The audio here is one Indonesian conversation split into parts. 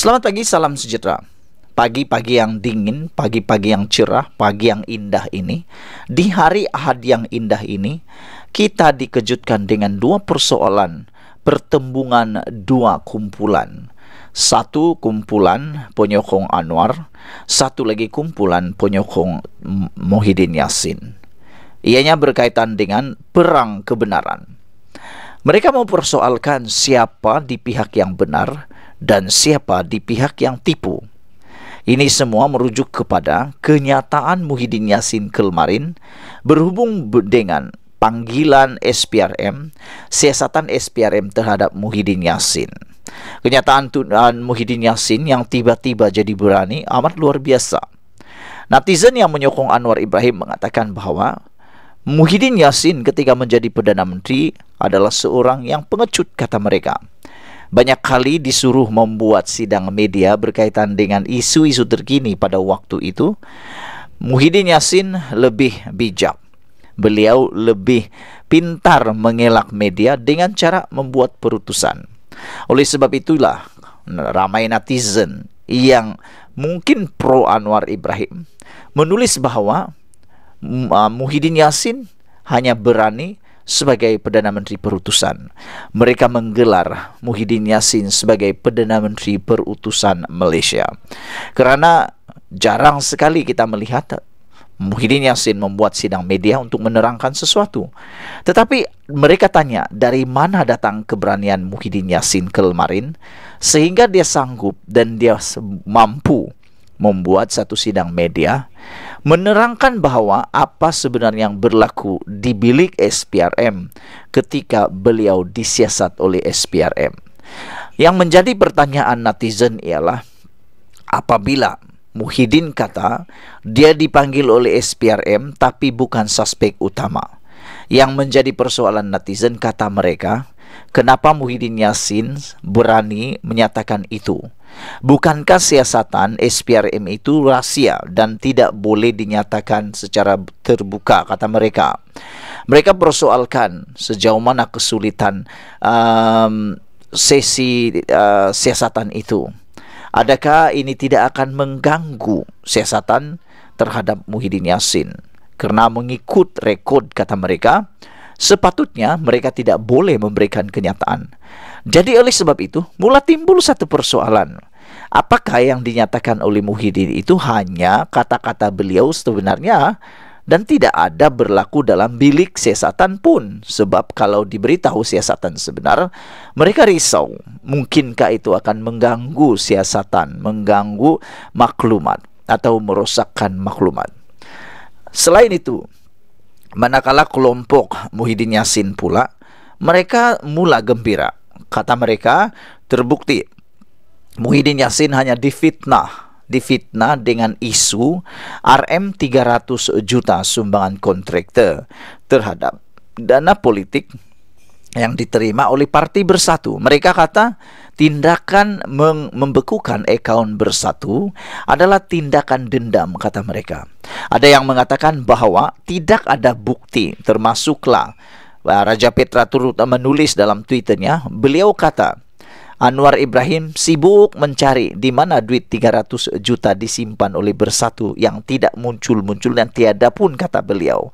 Selamat pagi, salam sejahtera. Pagi-pagi yang dingin, pagi-pagi yang cerah, pagi yang indah ini, di hari Ahad yang indah ini, kita dikejutkan dengan dua persoalan, pertembungan dua kumpulan. Satu kumpulan penyokong Anwar, satu lagi kumpulan penyokong Mohidin Yasin. Ianya berkaitan dengan perang kebenaran. Mereka mempersoalkan siapa di pihak yang benar, dan siapa di pihak yang tipu. Ini semua merujuk kepada kenyataan Muhyiddin Yassin kemarin berhubung dengan panggilan SPRM, siasatan SPRM terhadap Muhyiddin Yassin. Kenyataan Tuan Muhyiddin Yassin yang tiba-tiba jadi berani amat luar biasa. Netizen yang menyokong Anwar Ibrahim mengatakan bahwa Muhyiddin Yassin ketika menjadi Perdana Menteri adalah seorang yang pengecut kata mereka banyak kali disuruh membuat sidang media berkaitan dengan isu-isu terkini pada waktu itu, Muhyiddin Yassin lebih bijak. Beliau lebih pintar mengelak media dengan cara membuat perutusan. Oleh sebab itulah ramai netizen yang mungkin pro Anwar Ibrahim menulis bahwa mm, uh, Muhyiddin Yassin hanya berani sebagai Perdana Menteri Perutusan. Mereka menggelar Muhyiddin Yassin sebagai Perdana Menteri Perutusan Malaysia. Karena jarang sekali kita melihat Muhyiddin Yassin membuat sidang media untuk menerangkan sesuatu. Tetapi mereka tanya, dari mana datang keberanian Muhyiddin Yassin kemarin sehingga dia sanggup dan dia mampu membuat satu sidang media menerangkan bahwa apa sebenarnya yang berlaku di bilik SPRM ketika beliau disiasat oleh SPRM. Yang menjadi pertanyaan netizen ialah apabila Muhyiddin kata dia dipanggil oleh SPRM tapi bukan suspek utama. Yang menjadi persoalan netizen kata mereka, Kenapa Muhyiddin Yassin berani menyatakan itu? Bukankah siasatan SPRM itu rahasia dan tidak boleh dinyatakan secara terbuka kata mereka? Mereka persoalkan sejauh mana kesulitan um, sesi uh, siasatan itu. Adakah ini tidak akan mengganggu siasatan terhadap Muhyiddin Yassin? Karena mengikut rekod kata mereka, Sepatutnya mereka tidak boleh memberikan kenyataan. Jadi oleh sebab itu, mula timbul satu persoalan. Apakah yang dinyatakan oleh Muhyiddin itu hanya kata-kata beliau sebenarnya dan tidak ada berlaku dalam bilik siasatan pun sebab kalau diberitahu siasatan sebenar mereka risau mungkinkah itu akan mengganggu siasatan mengganggu maklumat atau merosakkan maklumat selain itu Manakala kelompok Muhyiddin Yassin pula, mereka mula gembira. Kata mereka, terbukti Muhyiddin Yassin hanya difitnah difitnah dengan isu RM 300 juta sumbangan kontraktor terhadap dana politik yang diterima oleh Parti Bersatu. Mereka kata tindakan membekukan account Bersatu adalah tindakan dendam kata mereka. Ada yang mengatakan bahwa tidak ada bukti termasuklah eh, Raja Petra turut menulis dalam tweetnya. beliau kata, Anwar Ibrahim sibuk mencari di mana duit 300 juta disimpan oleh Bersatu yang tidak muncul-muncul dan tiada pun kata beliau.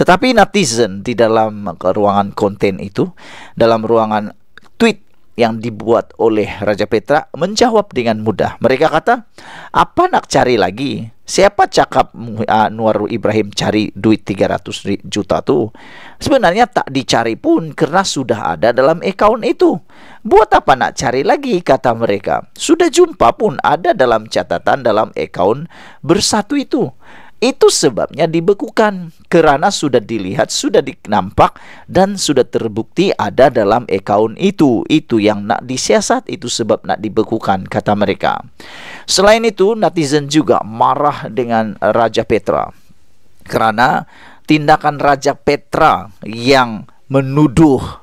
Tetapi netizen di dalam ruangan konten itu, dalam ruangan tweet yang dibuat oleh Raja Petra menjawab dengan mudah. Mereka kata, apa nak cari lagi? Siapa cakap uh, Nuarul Ibrahim cari duit 300 juta tu? Sebenarnya tak dicari pun karena sudah ada dalam account itu. Buat apa nak cari lagi kata mereka. Sudah jumpa pun ada dalam catatan dalam account bersatu itu. Itu sebabnya dibekukan karena sudah dilihat, sudah dinampak dan sudah terbukti ada dalam account itu. Itu yang nak disiasat, itu sebab nak dibekukan kata mereka. Selain itu, netizen juga marah dengan Raja Petra karena tindakan Raja Petra yang menuduh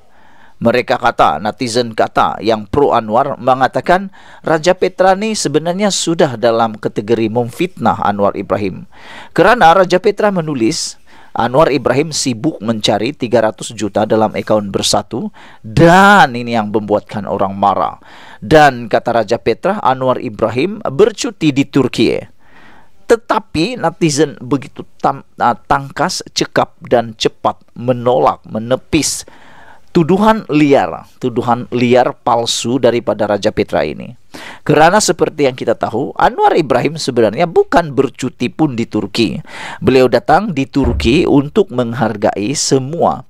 mereka kata, netizen kata yang pro Anwar mengatakan Raja Petra ini sebenarnya sudah dalam kategori memfitnah Anwar Ibrahim. Kerana Raja Petra menulis, Anwar Ibrahim sibuk mencari 300 juta dalam akaun bersatu dan ini yang membuatkan orang marah. Dan kata Raja Petra, Anwar Ibrahim bercuti di Turki. Tetapi netizen begitu tam, uh, tangkas, cekap dan cepat menolak, menepis tuduhan liar, tuduhan liar palsu daripada Raja Petra ini. Karena seperti yang kita tahu, Anwar Ibrahim sebenarnya bukan bercuti pun di Turki. Beliau datang di Turki untuk menghargai semua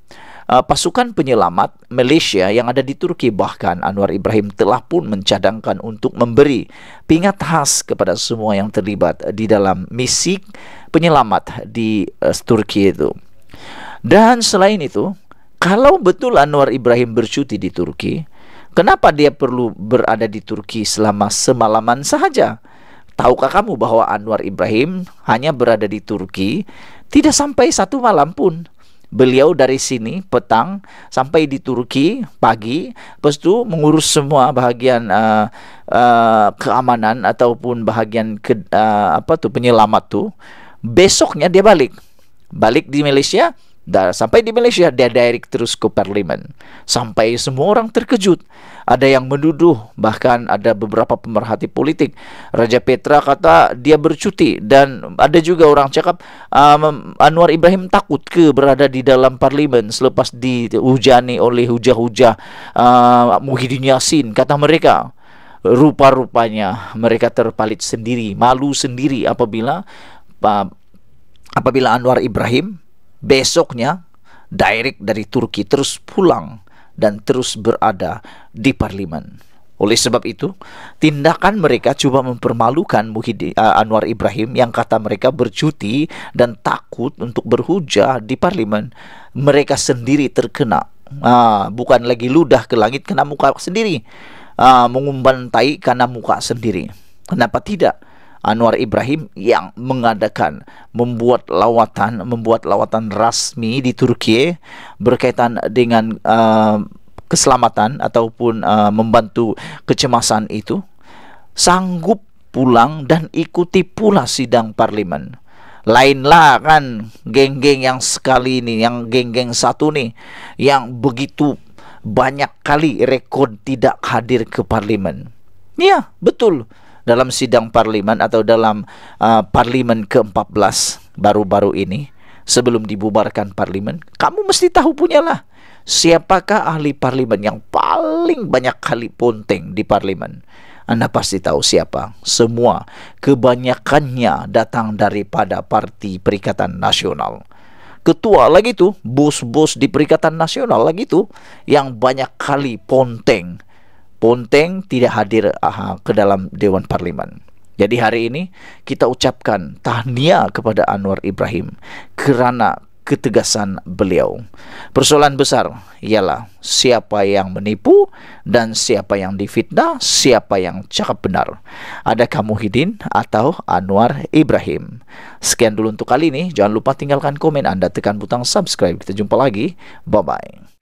uh, pasukan penyelamat Malaysia yang ada di Turki bahkan Anwar Ibrahim telah pun mencadangkan untuk memberi pingat khas kepada semua yang terlibat di dalam misi penyelamat di uh, Turki itu. Dan selain itu, kalau betul Anwar Ibrahim bercuti di Turki, kenapa dia perlu berada di Turki selama semalaman saja? Tahukah kamu bahwa Anwar Ibrahim hanya berada di Turki tidak sampai satu malam pun? Beliau dari sini petang sampai di Turki pagi, lepas itu mengurus semua bagian uh, uh, keamanan ataupun bahagian ke, uh, apa tuh penyelamat tuh. Besoknya dia balik, balik di Malaysia dan sampai di Malaysia dia direct terus ke parlemen. Sampai semua orang terkejut. Ada yang menduduh, bahkan ada beberapa pemerhati politik. Raja Petra kata dia bercuti dan ada juga orang cakap um, Anwar Ibrahim takut ke berada di dalam parlemen selepas dihujani oleh hujah-hujah uh, Muhyiddin Yassin kata mereka. Rupa-rupanya mereka terpalit sendiri, malu sendiri apabila uh, apabila Anwar Ibrahim Besoknya direct dari Turki terus pulang dan terus berada di parlimen. Oleh sebab itu, tindakan mereka coba mempermalukan Muhyiddin, eh, Anwar Ibrahim yang kata mereka bercuti dan takut untuk berhujah di parlimen. Mereka sendiri terkena, uh, bukan lagi ludah ke langit kena muka sendiri, uh, ah, mengumpan tai karena muka sendiri. Kenapa tidak? Anwar Ibrahim yang mengadakan membuat lawatan membuat lawatan rasmi di Turki berkaitan dengan uh, keselamatan ataupun uh, membantu kecemasan itu sanggup pulang dan ikuti pula sidang parlemen lainlah kan geng-geng yang sekali ini yang geng-geng satu nih yang begitu banyak kali rekod tidak hadir ke parlimen iya betul dalam sidang parlimen atau dalam uh, parlimen ke-14 baru-baru ini sebelum dibubarkan parlimen, kamu mesti tahu punyalah siapakah ahli parlimen yang paling banyak kali ponteng di parlimen. Anda pasti tahu siapa. Semua kebanyakannya datang daripada Parti Perikatan Nasional. Ketua lagi tuh, bos-bos di Perikatan Nasional lagi tuh yang banyak kali ponteng Ponteng tidak hadir aha, ke dalam Dewan Parlimen. Jadi hari ini kita ucapkan tahniah kepada Anwar Ibrahim kerana ketegasan beliau. Persoalan besar ialah siapa yang menipu dan siapa yang difitnah, siapa yang cakap benar. Ada Kamuhidin atau Anwar Ibrahim. Sekian dulu untuk kali ini. Jangan lupa tinggalkan komen Anda, tekan butang subscribe. Kita jumpa lagi. Bye-bye.